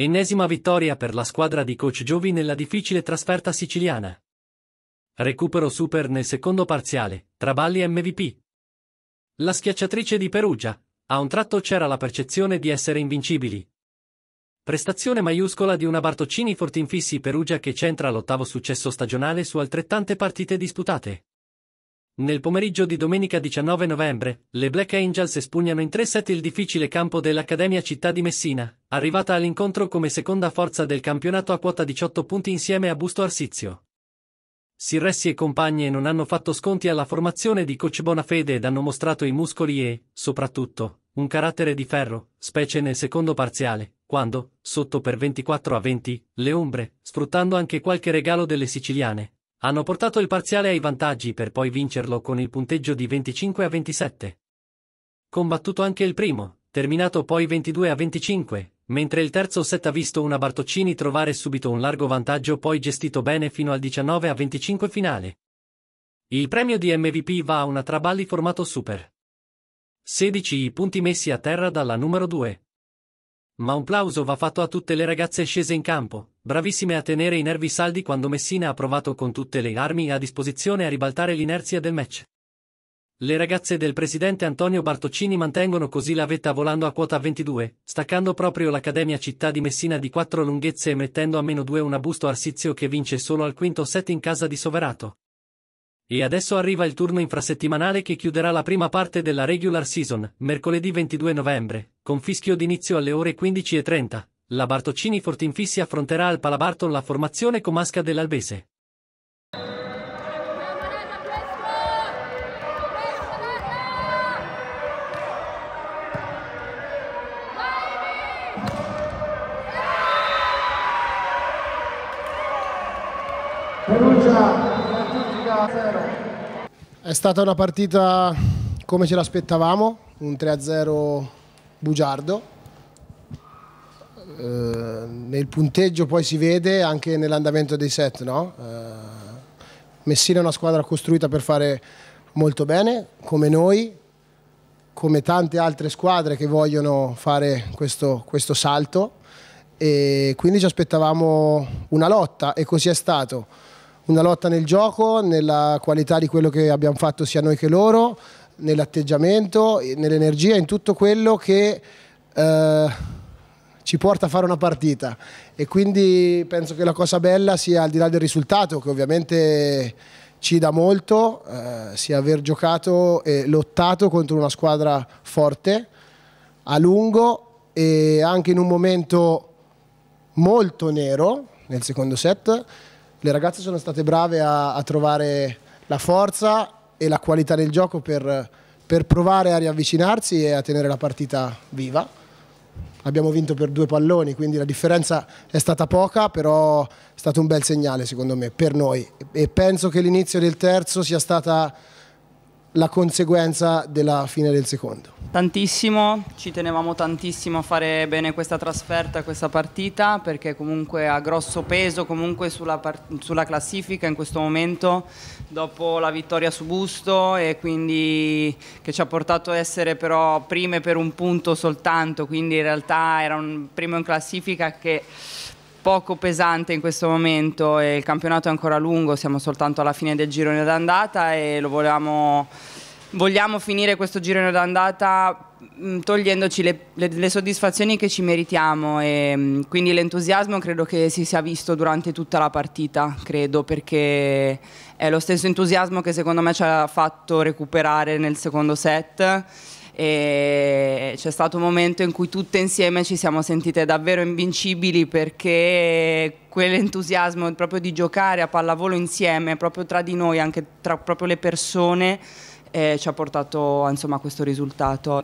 Ennesima vittoria per la squadra di coach Giovi nella difficile trasferta siciliana. Recupero super nel secondo parziale, Traballi MVP. La schiacciatrice di Perugia, a un tratto c'era la percezione di essere invincibili. Prestazione maiuscola di una Bartoccini Fortinfissi Perugia che centra l'ottavo successo stagionale su altrettante partite disputate. Nel pomeriggio di domenica 19 novembre, le Black Angels espugnano in 3-7 il difficile campo dell'Accademia Città di Messina, arrivata all'incontro come seconda forza del campionato a quota 18 punti insieme a Busto Arsizio. Sirressi e compagne non hanno fatto sconti alla formazione di coach Bonafede ed hanno mostrato i muscoli e, soprattutto, un carattere di ferro, specie nel secondo parziale, quando, sotto per 24 a 20, le ombre, sfruttando anche qualche regalo delle siciliane, hanno portato il parziale ai vantaggi per poi vincerlo con il punteggio di 25 a 27. Combattuto anche il primo, terminato poi 22 a 25, mentre il terzo set ha visto una Bartoccini trovare subito un largo vantaggio poi gestito bene fino al 19 a 25 finale. Il premio di MVP va a una Traballi formato super. 16 i punti messi a terra dalla numero 2. Ma un plauso va fatto a tutte le ragazze scese in campo, bravissime a tenere i nervi saldi quando Messina ha provato con tutte le armi a disposizione a ribaltare l'inerzia del match. Le ragazze del presidente Antonio Bartoccini mantengono così la vetta volando a quota 22, staccando proprio l'Accademia Città di Messina di quattro lunghezze e mettendo a meno 2 un abusto Arsizio che vince solo al quinto set in casa di Soverato. E adesso arriva il turno infrasettimanale che chiuderà la prima parte della regular season, mercoledì 22 novembre, con fischio d'inizio alle ore 15.30, la Bartoccini Fortinfissi affronterà al Palabarton la formazione comasca dell'Albese. È stata una partita come ce l'aspettavamo, un 3-0 bugiardo, eh, nel punteggio poi si vede anche nell'andamento dei set. No? Eh, Messina è una squadra costruita per fare molto bene, come noi, come tante altre squadre che vogliono fare questo, questo salto e quindi ci aspettavamo una lotta e così è stato. Una lotta nel gioco, nella qualità di quello che abbiamo fatto sia noi che loro, nell'atteggiamento, nell'energia, in tutto quello che... Eh, ci porta a fare una partita e quindi penso che la cosa bella sia al di là del risultato che ovviamente ci dà molto, eh, sia aver giocato e lottato contro una squadra forte a lungo e anche in un momento molto nero nel secondo set. Le ragazze sono state brave a, a trovare la forza e la qualità del gioco per, per provare a riavvicinarsi e a tenere la partita viva abbiamo vinto per due palloni, quindi la differenza è stata poca, però è stato un bel segnale secondo me per noi e penso che l'inizio del terzo sia stata la conseguenza della fine del secondo. Tantissimo, ci tenevamo tantissimo a fare bene questa trasferta, questa partita, perché comunque ha grosso peso comunque sulla, sulla, classifica in questo momento, dopo la vittoria su Busto e quindi che ci ha portato a essere però prime per un punto soltanto, quindi in realtà era un primo in classifica che poco pesante in questo momento e il campionato è ancora lungo, siamo soltanto alla fine del girone d'andata e lo volevamo vogliamo finire questo girone d'andata mm, togliendoci le, le, le, soddisfazioni che ci meritiamo e mm, quindi l'entusiasmo credo che si sia visto durante tutta la partita, credo, perché è lo stesso entusiasmo che secondo me ci ha fatto recuperare nel secondo set e c'è stato un momento in cui tutte insieme ci siamo sentite davvero invincibili perché quell'entusiasmo proprio di giocare a pallavolo insieme, proprio tra di noi, anche tra proprio le persone, eh, ci ha portato insomma, a questo risultato.